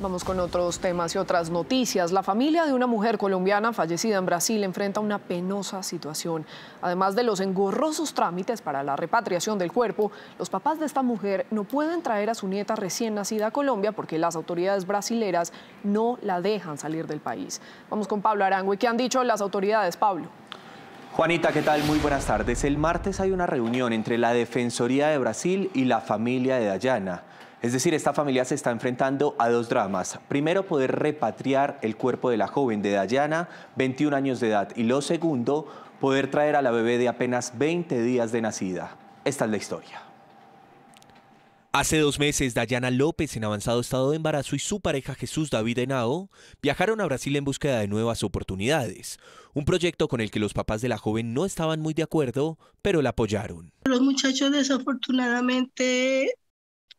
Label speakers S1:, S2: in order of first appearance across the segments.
S1: Vamos con otros temas y otras noticias. La familia de una mujer colombiana fallecida en Brasil enfrenta una penosa situación. Además de los engorrosos trámites para la repatriación del cuerpo, los papás de esta mujer no pueden traer a su nieta recién nacida a Colombia porque las autoridades brasileras no la dejan salir del país. Vamos con Pablo Arango. ¿Y qué han dicho las autoridades, Pablo?
S2: Juanita, ¿qué tal? Muy buenas tardes. El martes hay una reunión entre la Defensoría de Brasil y la familia de Dayana. Es decir, esta familia se está enfrentando a dos dramas. Primero, poder repatriar el cuerpo de la joven de Dayana, 21 años de edad. Y lo segundo, poder traer a la bebé de apenas 20 días de nacida. Esta es la historia. Hace dos meses, Dayana López, en avanzado estado de embarazo, y su pareja Jesús David Henao viajaron a Brasil en búsqueda de nuevas oportunidades. Un proyecto con el que los papás de la joven no estaban muy de acuerdo, pero la apoyaron.
S1: Los muchachos desafortunadamente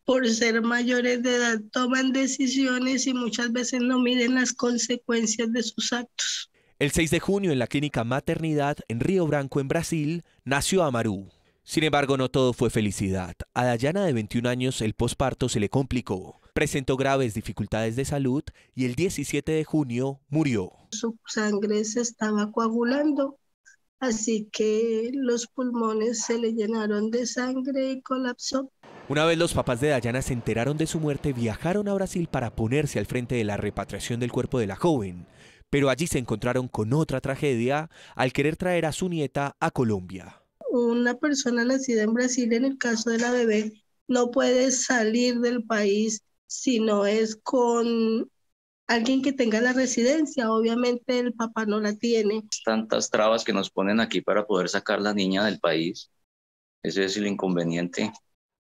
S1: por ser mayores de edad toman decisiones y muchas veces no miden las consecuencias de sus actos.
S2: El 6 de junio en la clínica Maternidad en Río Branco, en Brasil, nació Amaru. Sin embargo, no todo fue felicidad. A Dayana de 21 años el posparto se le complicó. Presentó graves dificultades de salud y el 17 de junio murió.
S1: Su sangre se estaba coagulando, así que los pulmones se le llenaron de sangre y colapsó.
S2: Una vez los papás de Dayana se enteraron de su muerte, viajaron a Brasil para ponerse al frente de la repatriación del cuerpo de la joven. Pero allí se encontraron con otra tragedia al querer traer a su nieta a Colombia.
S1: Una persona nacida en Brasil, en el caso de la bebé, no puede salir del país si no es con alguien que tenga la residencia. Obviamente el papá no la tiene.
S2: Tantas trabas que nos ponen aquí para poder sacar la niña del país. Ese es el inconveniente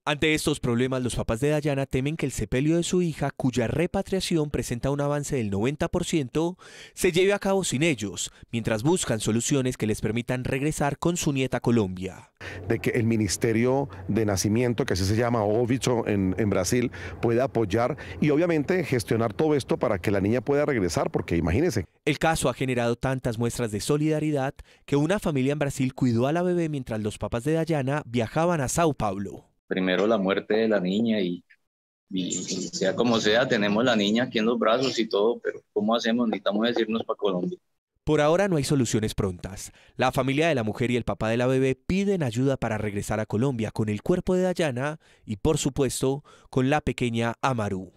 S2: ante estos problemas, los papás de Dayana temen que el sepelio de su hija, cuya repatriación presenta un avance del 90%, se lleve a cabo sin ellos, mientras buscan soluciones que les permitan regresar con su nieta a Colombia. De que el Ministerio de Nacimiento, que así se llama Ovicho en, en Brasil, pueda apoyar y obviamente gestionar todo esto para que la niña pueda regresar, porque imagínense. El caso ha generado tantas muestras de solidaridad que una familia en Brasil cuidó a la bebé mientras los papás de Dayana viajaban a Sao Paulo
S1: primero la muerte de la niña y, sea como sea, tenemos
S2: la niña aquí en los brazos y todo, pero ¿cómo hacemos? Necesitamos decirnos para Colombia. Por ahora no hay soluciones prontas. La familia de la mujer y el papá de la bebé piden ayuda para regresar a Colombia con el cuerpo de Dayana y, por supuesto, con la pequeña Amaru.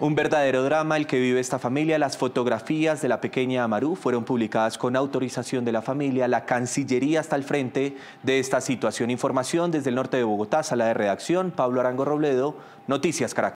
S2: Un verdadero drama el que vive esta familia. Las fotografías de la pequeña Amaru fueron publicadas con autorización de la familia. La Cancillería está al frente de esta situación. Información desde el norte de Bogotá, sala de redacción, Pablo Arango Robledo, Noticias Caracas.